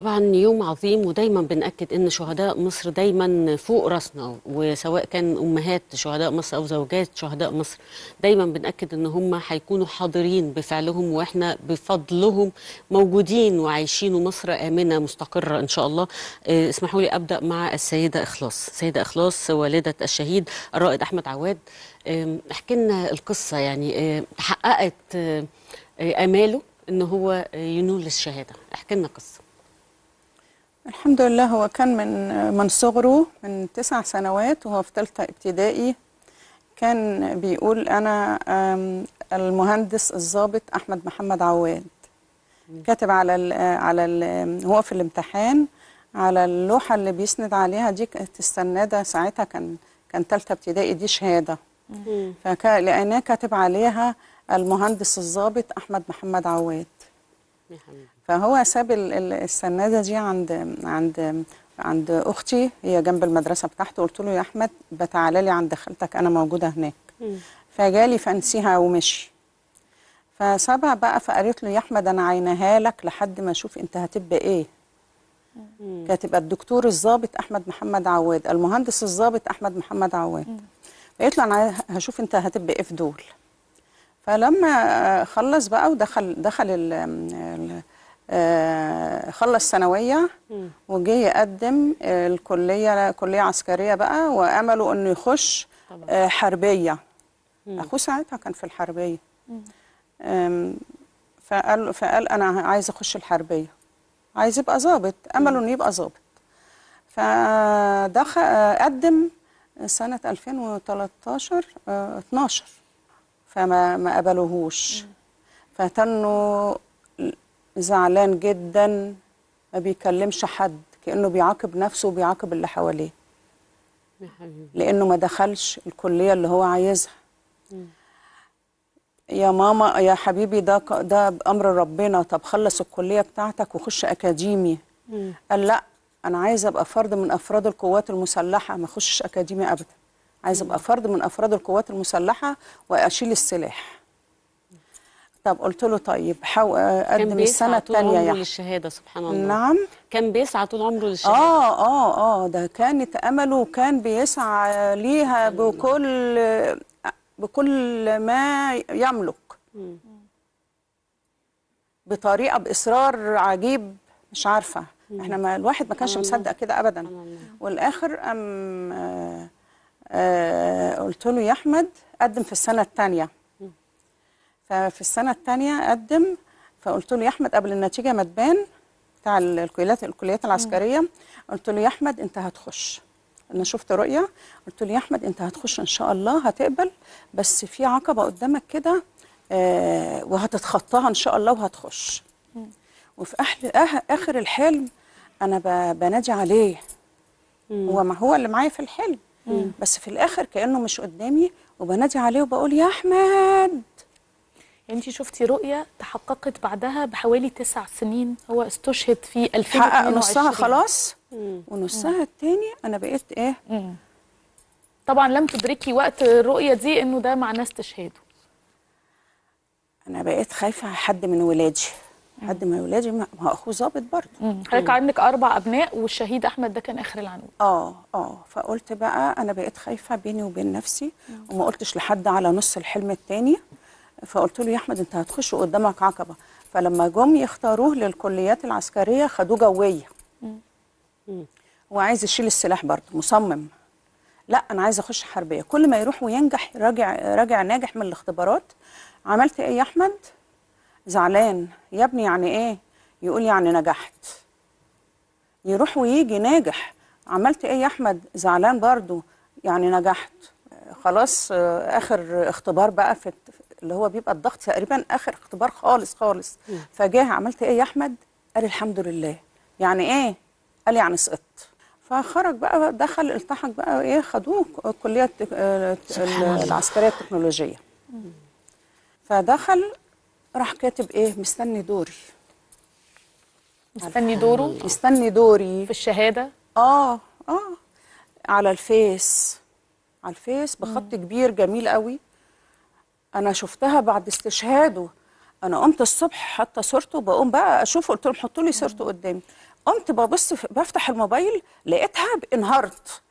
طبعا يوم عظيم ودايما بنأكد ان شهداء مصر دايما فوق راسنا وسواء كان امهات شهداء مصر او زوجات شهداء مصر دايما بنأكد ان هم هيكونوا حاضرين بفعلهم واحنا بفضلهم موجودين وعايشين ومصر امنه مستقره ان شاء الله آه، اسمحوا لي ابدا مع السيده اخلاص السيده اخلاص والده الشهيد الرائد احمد عواد احكي لنا القصه يعني آه، حققت آه، اماله ان هو ينول الشهاده احكي لنا قصه الحمد لله هو كان من من صغره من تسع سنوات وهو في ثالثه ابتدائي كان بيقول انا المهندس الضابط احمد محمد عواد كاتب على الـ على الـ هو في الامتحان على اللوحه اللي بيسند عليها دي كانت السناده ساعتها كان كان ثالثه ابتدائي دي شهاده فلقيناه كاتب عليها المهندس الضابط احمد محمد عواد فهو ساب السناده دي عند عند عند اختي هي جنب المدرسه بتاعته قلت له يا احمد بتعالى لي عند خالتك انا موجوده هناك فجالي فانسيها ومشي فسبع بقى فقالت له يا احمد انا عينها لك لحد ما اشوف انت هتبقى ايه كانت تبقى الدكتور الضابط احمد محمد عواد المهندس الضابط احمد محمد عواد قالت له انا هشوف انت هتبقى ايه في دول فلما خلص بقى ودخل دخل ال آه، خلص ثانويه وجه يقدم الكليه كليه عسكريه بقى وامله انه يخش آه، حربيه اخوه ساعتها كان في الحربيه فقال فقال انا عايز اخش الحربيه عايز يبقى ظابط امله انه يبقى ظابط فدخل آه، قدم سنه 2013 12 فما ما قبلوهوش فتنه زعلان جدا ما بيكلمش حد كانه بيعاقب نفسه وبيعاقب اللي حواليه لانه ما دخلش الكليه اللي هو عايزها يا ماما يا حبيبي ده ده بامر ربنا طب خلص الكليه بتاعتك وخش اكاديمي قال لا انا عايز ابقى فرد من افراد القوات المسلحه ما اخشش اكاديمي ابدا عايز ابقى فرد من افراد القوات المسلحه واشيل السلاح طب قلت له طيب اقدم السنه الثانيه يعني كان للشهاده سبحان الله نعم كان بيسعى طول عمره للشهاده اه اه اه ده كانت امله وكان بيسعى ليها بكل بكل ما يملك بطريقه باصرار عجيب مش عارفه احنا ما الواحد ما كانش مصدق كده ابدا والاخر ام آه آه، قلت له يا احمد قدم في السنه الثانيه ففي السنه الثانيه قدم فقلت له يا احمد قبل النتيجه ما تبان بتاع الكليات الكليات العسكريه قلت له يا احمد انت هتخش انا شفت رؤيه قلت له يا احمد انت هتخش ان شاء الله هتقبل بس في عقبه قدامك كده آه، وهتتخطاها ان شاء الله وهتخش وفي أحل أه- اخر الحلم انا بنادي عليه هو ما هو اللي معايا في الحلم بس في الاخر كانه مش قدامي وبنادي عليه وبقول يا احمد يعني انت شفتي رؤيه تحققت بعدها بحوالي تسع سنين هو استشهد في 2022 حقق نصها خلاص ونصها الثاني انا بقيت ايه مم. طبعا لم تدركي وقت الرؤيه دي انه ده معناه استشهاده انا بقيت خايفه على حد من ولادي لحد ما ولادي ما اخوه ظابط برضه حضرتك عندك اربع ابناء والشهيد احمد ده كان اخر العنقود اه اه فقلت بقى انا بقيت خايفه بيني وبين نفسي مم. وما قلتش لحد على نص الحلم الثاني فقلت له يا احمد انت هتخش قدامك عقبه فلما جم يختاروه للكليات العسكريه خدوه جويه هو عايز يشيل السلاح برضه مصمم لا انا عايز اخش حربيه كل ما يروح وينجح راجع راجع ناجح من الاختبارات عملت ايه يا احمد زعلان يا ابني يعني ايه يقول يعني نجحت يروح ويجي ناجح عملت ايه يا احمد زعلان برضو يعني نجحت خلاص اخر اختبار بقى في اللي هو بيبقى الضغط تقريبا اخر اختبار خالص خالص فجاه عملت ايه يا احمد قال الحمد لله يعني ايه قال يعني سقطت فخرج بقى دخل التحق بقى ايه خدوه كليه آه، العسكريه التكنولوجيه فدخل راح كاتب ايه مستني دوري مستني دوره مستني دوري في الشهاده اه اه على الفيس على الفيس بخط كبير جميل قوي انا شفتها بعد استشهاده انا قمت الصبح حاطه صورته بقوم بقى اشوف قلت لهم حطوا لي صورته قدامي قمت ببص بفتح الموبايل لقيتها انهارت